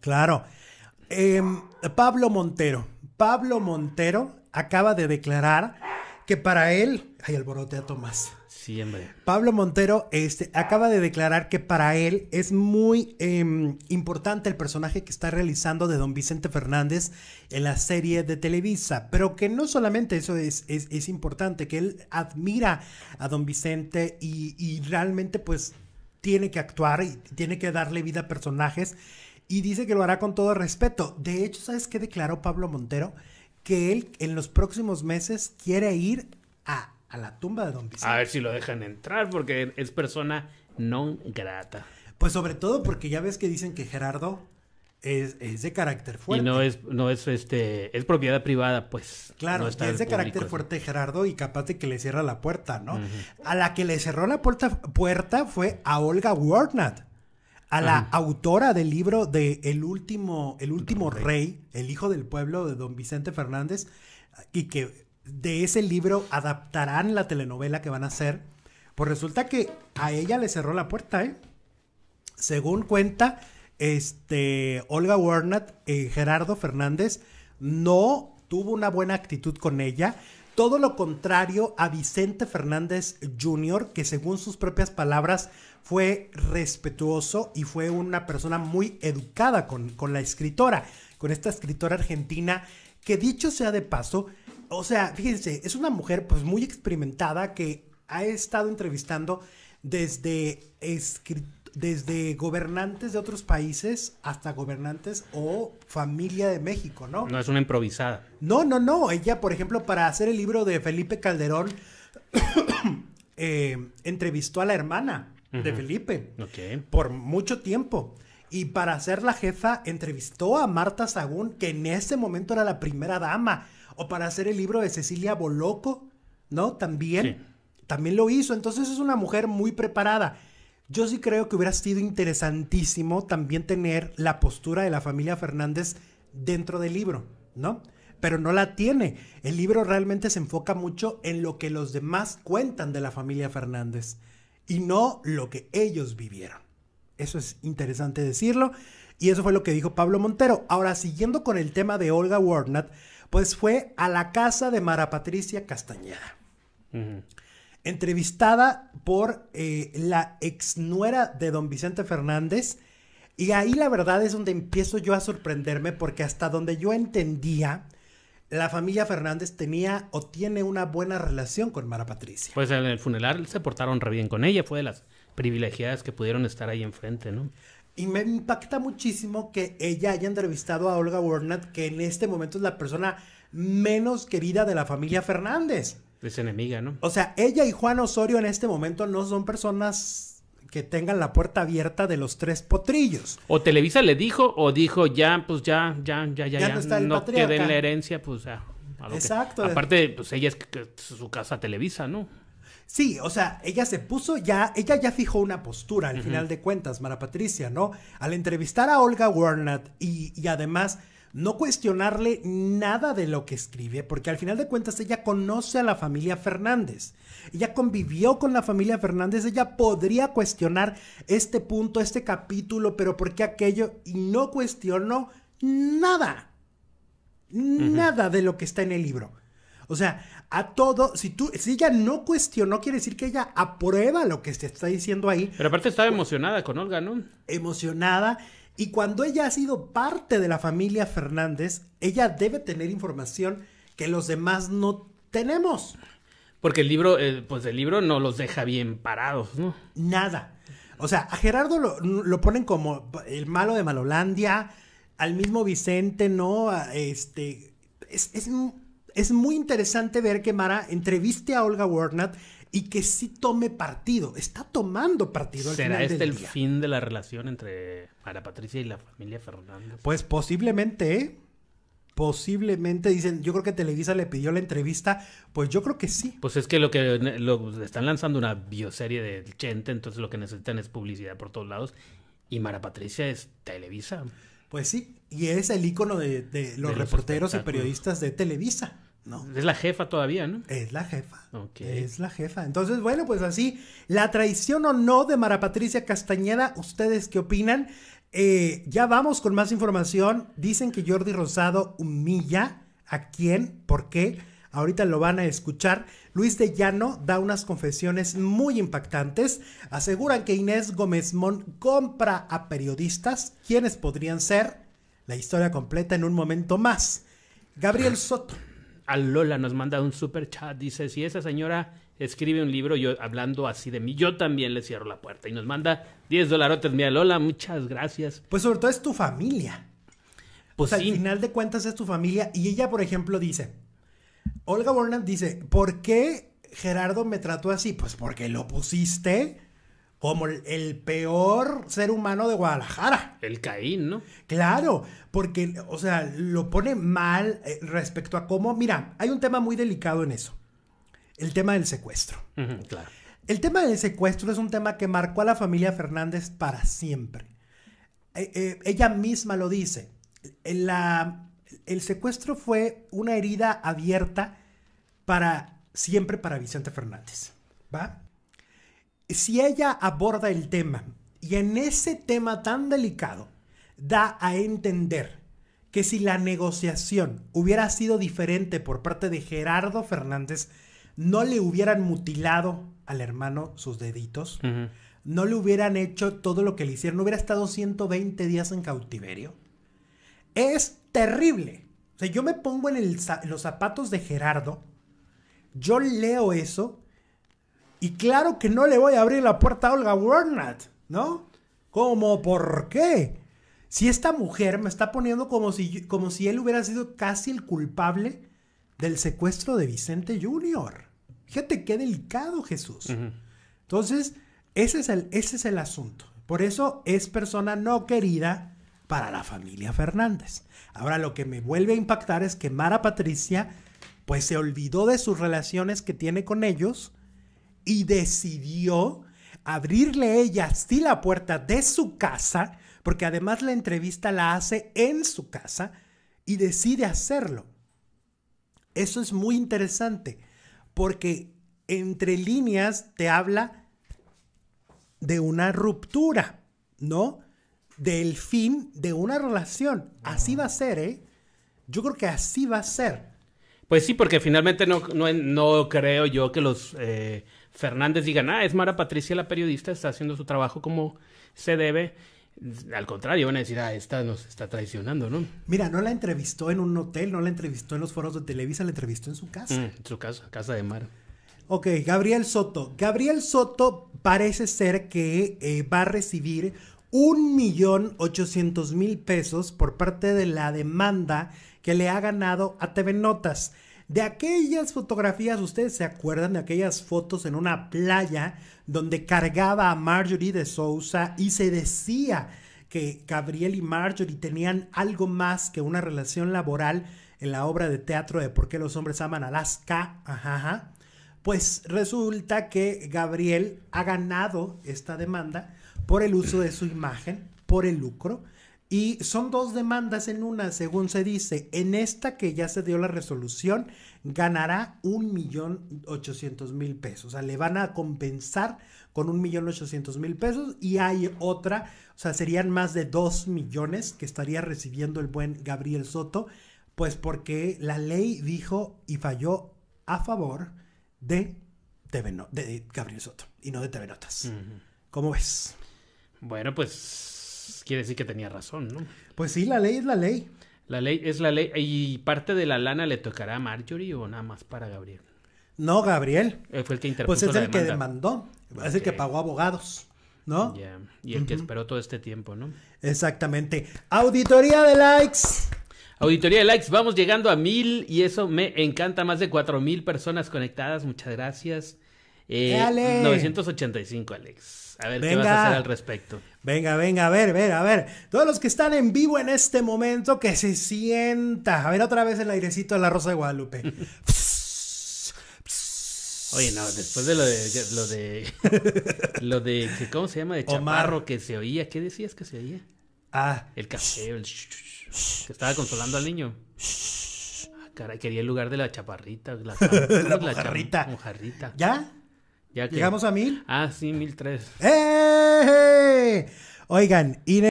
Claro. Em, Pablo Montero. Pablo Montero acaba de declarar que para él. Ay, a Tomás. Sí, hombre. Pablo Montero este, acaba de declarar que para él es muy em, importante el personaje que está realizando de don Vicente Fernández en la serie de Televisa, pero que no solamente eso es, es, importante, que él admira a don Vicente y, y realmente pues tiene que actuar y tiene que darle vida a personajes y dice que lo hará con todo respeto. De hecho, ¿sabes qué declaró Pablo Montero? Que él en los próximos meses quiere ir a, la tumba de Don Vicente. A ver si lo dejan entrar porque es persona no grata. Pues sobre todo porque ya ves que dicen que Gerardo es, de carácter fuerte. Y no es, no es este, es propiedad privada, pues. Claro, es de carácter fuerte Gerardo y capaz de que le cierra la puerta, ¿no? A la que le cerró la puerta, puerta fue a Olga Warnat a la autora del libro de El último, el último rey. El hijo del pueblo de don Vicente Fernández, y que de ese libro adaptarán la telenovela que van a hacer. Pues resulta que a ella le cerró la puerta, ¿eh? Según cuenta, este, Olga Warnat, eh, Gerardo Fernández, no tuvo una buena actitud con ella, todo lo contrario a Vicente Fernández Jr., que según sus propias palabras fue respetuoso y fue una persona muy educada con, la escritora, con esta escritora argentina que dicho sea de paso, o sea, fíjense, es una mujer pues muy experimentada que ha estado entrevistando desde escritor desde gobernantes de otros países hasta gobernantes o familia de México, ¿no? No es una improvisada. No, no, no. Ella, por ejemplo, para hacer el libro de Felipe Calderón, eh, entrevistó a la hermana de Felipe por mucho tiempo. Y para ser la jefa, entrevistó a Marta Sagún, que en ese momento era la primera dama. O para hacer el libro de Cecilia Boloco, ¿no? También. También lo hizo. Entonces es una mujer muy preparada yo sí creo que hubiera sido interesantísimo también tener la postura de la familia Fernández dentro del libro, ¿no? Pero no la tiene. El libro realmente se enfoca mucho en lo que los demás cuentan de la familia Fernández y no lo que ellos vivieron. Eso es interesante decirlo. Y eso fue lo que dijo Pablo Montero. Ahora, siguiendo con el tema de Olga Warnat, pues fue a la casa de Mara Patricia Castañeda entrevistada por eh, la exnuera de don Vicente Fernández. Y ahí la verdad es donde empiezo yo a sorprenderme porque hasta donde yo entendía, la familia Fernández tenía o tiene una buena relación con Mara Patricia. Pues en el funeral se portaron re bien con ella, fue de las privilegiadas que pudieron estar ahí enfrente, ¿no? Y me impacta muchísimo que ella haya entrevistado a Olga Warnett, que en este momento es la persona menos querida de la familia Fernández. Es enemiga, ¿no? O sea, ella y Juan Osorio en este momento no son personas que tengan la puerta abierta de los tres potrillos. O Televisa le dijo, o dijo ya, pues ya, ya, ya, ya, ya, ya no queden la herencia, pues ya. Exacto. Aparte, pues ella es su casa Televisa, ¿no? Sí, o sea, ella se puso ya, ella ya fijó una postura al final de cuentas, Mara Patricia, ¿no? Al entrevistar a Olga Warnat y, y además no cuestionarle nada de lo que escribe, porque al final de cuentas ella conoce a la familia Fernández, ella convivió con la familia Fernández, ella podría cuestionar este punto, este capítulo, pero ¿por qué aquello? Y no cuestionó nada, nada de lo que está en el libro. O sea, a todo, si tú, si ella no cuestionó, quiere decir que ella aprueba lo que se está diciendo ahí. Pero aparte estaba emocionada con Olga, ¿no? Emocionada y cuando ella ha sido parte de la familia Fernández, ella debe tener información que los demás no tenemos. Porque el libro, eh, pues el libro no los deja bien parados, ¿no? Nada. O sea, a Gerardo lo, ponen como el malo de Malolandia, al mismo Vicente, ¿no? Este, es, es, es muy interesante ver que Mara entreviste a Olga Wernat y que sí tome partido. Está tomando partido ¿Será este el fin de la relación entre Mara Patricia y la familia Fernández? Pues posiblemente, ¿eh? Posiblemente, dicen, yo creo que Televisa le pidió la entrevista, pues yo creo que sí. Pues es que lo que lo, están lanzando una bioserie de Chente, entonces lo que necesitan es publicidad por todos lados. Y Mara Patricia es Televisa. Pues sí, y es el icono de, los reporteros y periodistas de Televisa. No. Es la jefa todavía, ¿no? Es la jefa. Es la jefa. Entonces, bueno, pues así, la traición o no de Mara Patricia Castañeda, ¿ustedes qué opinan? Eh, ya vamos con más información. Dicen que Jordi Rosado humilla. ¿A quién? ¿Por qué? ahorita lo van a escuchar, Luis de Llano da unas confesiones muy impactantes, aseguran que Inés Gómez Mon compra a periodistas, quienes podrían ser la historia completa en un momento más. Gabriel Soto. A Lola nos manda un super chat, dice, si esa señora escribe un libro yo hablando así de mí, yo también le cierro la puerta y nos manda 10 dolarotes, mira Lola, muchas gracias. Pues sobre todo es tu familia. Pues al final de cuentas es tu familia y ella, por ejemplo, dice, Olga Bornan dice, ¿por qué Gerardo me trató así? Pues porque lo pusiste como el peor ser humano de Guadalajara. El Caín, ¿no? Claro, porque, o sea, lo pone mal eh, respecto a cómo, mira, hay un tema muy delicado en eso, el tema del secuestro. El tema del secuestro es un tema que marcó a la familia Fernández para siempre. Eh, eh, ella misma lo dice. La, el secuestro fue una herida abierta para siempre para Vicente Fernández, ¿va? Si ella aborda el tema y en ese tema tan delicado da a entender que si la negociación hubiera sido diferente por parte de Gerardo Fernández, no le hubieran mutilado al hermano sus deditos, no le hubieran hecho todo lo que le hicieron, no hubiera estado 120 días en cautiverio. Es terrible. O sea, yo me pongo en los zapatos de Gerardo yo leo eso y claro que no le voy a abrir la puerta a Olga Wernat, ¿no? ¿Cómo? ¿Por qué? Si esta mujer me está poniendo como si, como si él hubiera sido casi el culpable del secuestro de Vicente Jr. Fíjate qué delicado Jesús. Entonces, ese es, el, ese es el asunto. Por eso es persona no querida para la familia Fernández. Ahora lo que me vuelve a impactar es que Mara Patricia pues se olvidó de sus relaciones que tiene con ellos y decidió abrirle ella así la puerta de su casa, porque además la entrevista la hace en su casa y decide hacerlo. Eso es muy interesante, porque entre líneas te habla de una ruptura, ¿no? Del fin de una relación. Así va a ser, ¿eh? Yo creo que así va a ser. Pues sí, porque finalmente no, no, no creo yo que los eh, Fernández digan, ah, es Mara Patricia la periodista, está haciendo su trabajo como se debe. Al contrario, van a decir, ah, esta nos está traicionando, ¿no? Mira, no la entrevistó en un hotel, no la entrevistó en los foros de Televisa, la entrevistó en su casa. Mm, en su casa, casa de Mara. Ok, Gabriel Soto. Gabriel Soto parece ser que eh, va a recibir un millón ochocientos mil pesos por parte de la demanda que le ha ganado a TV Notas. De aquellas fotografías, ¿ustedes se acuerdan de aquellas fotos en una playa donde cargaba a Marjorie de Sousa y se decía que Gabriel y Marjorie tenían algo más que una relación laboral en la obra de teatro de Por qué los hombres aman Alaska? ajá. Pues resulta que Gabriel ha ganado esta demanda por el uso de su imagen, por el lucro y son dos demandas en una, según se dice. En esta que ya se dio la resolución, ganará un millón ochocientos mil pesos. O sea, le van a compensar con un millón ochocientos mil pesos. Y hay otra, o sea, serían más de dos millones que estaría recibiendo el buen Gabriel Soto. Pues porque la ley dijo y falló a favor de, de Gabriel Soto y no de TV ¿Cómo ves? Bueno, pues quiere decir que tenía razón, ¿no? Pues sí, la ley es la ley. La ley es la ley. ¿Y parte de la lana le tocará a Marjorie o nada más para Gabriel? No, Gabriel. Eh, fue el que interpuso Pues es el que demandó. Es el que pagó abogados, ¿no? Y el que esperó todo este tiempo, ¿no? Exactamente. Auditoría de likes. Auditoría de likes, vamos llegando a mil y eso me encanta. Más de cuatro mil personas conectadas. Muchas gracias. 985, eh, Alex. A ver qué vas a hacer al respecto. Venga, venga, a ver, ver, a ver. Todos los que están en vivo en este momento, que se sienta. A ver otra vez el airecito de la Rosa de Guadalupe. Oye, no, después de lo de lo de ¿cómo se llama? de Chaparro que se oía, ¿qué decías que se oía? Ah, el café, el que estaba consolando al niño. Ah, caray, quería el lugar de la chaparrita, la, la chaparrita. ¿Ya? ¿Llegamos a mil? Ah, sí, mil tres. ¡Eh! Oigan, Ine.